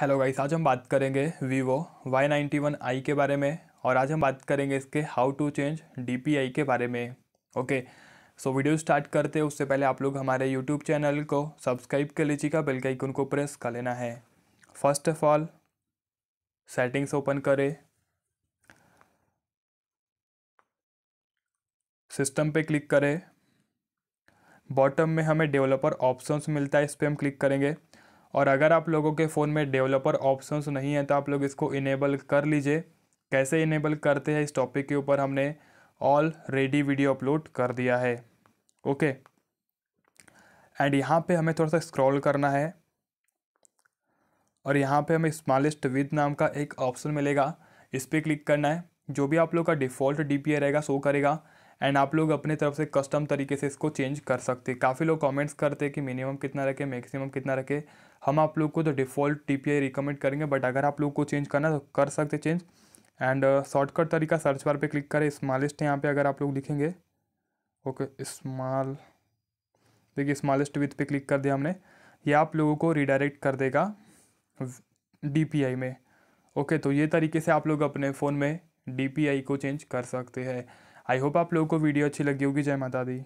hello guys आज हम बात करेंगे Vivo Y ninety one I के बारे में और आज हम बात करेंगे इसके हाउ टू चेंज डीपीआई के बारे में ओके सो वीडियो स्टार्ट करते हैं उससे पहले आप लोग हमारे यूट्यूब चैनल को सब्सक्राइब कर लीजिएगा बेल का आइकन को प्रेस कर लेना है first of all settings open करें सिस्टम पे क्लिक करें बॉटम में हमें डेवलपर ऑप्शंस मिलता है इस पर हम क्लिक करेंगे और अगर आप लोगों के फ़ोन में डेवलपर ऑप्शंस नहीं है तो आप लोग इसको इनेबल कर लीजिए कैसे इनेबल करते हैं इस टॉपिक के ऊपर हमने ऑल रेडी वीडियो अपलोड कर दिया है ओके एंड यहाँ पे हमें थोड़ा सा स्क्रॉल करना है और यहाँ पे हमें स्मॉलेस्ट विद नाम का एक ऑप्शन मिलेगा इस पर क्लिक करना है जो भी आप लोग का डिफ़ॉल्ट डी रहेगा शो करेगा एंड आप लोग अपने तरफ से कस्टम तरीके से इसको चेंज कर सकते काफ़ी लोग कमेंट्स करते हैं कि मिनिमम कितना रखें मैक्सिमम कितना रखें हम आप लोग को तो डिफ़ॉल्ट टी पी रिकमेंड करेंगे बट अगर आप लोग को चेंज करना तो कर सकते चेंज एंड शॉर्टकट uh, तरीका सर्च बार पे क्लिक करें स्मॉलेस्ट यहाँ पे अगर आप लोग लिखेंगे ओके स्मॉल देखिए स्मॉलेस्ट विथ पे क्लिक कर दिया हमने ये आप लोगों को रिडायरेक्ट कर देगा डी में ओके okay, तो ये तरीके से आप लोग अपने फ़ोन में डी को चेंज कर सकते हैं आई होप आप लोगों को वीडियो अच्छी लगी होगी जय माता दी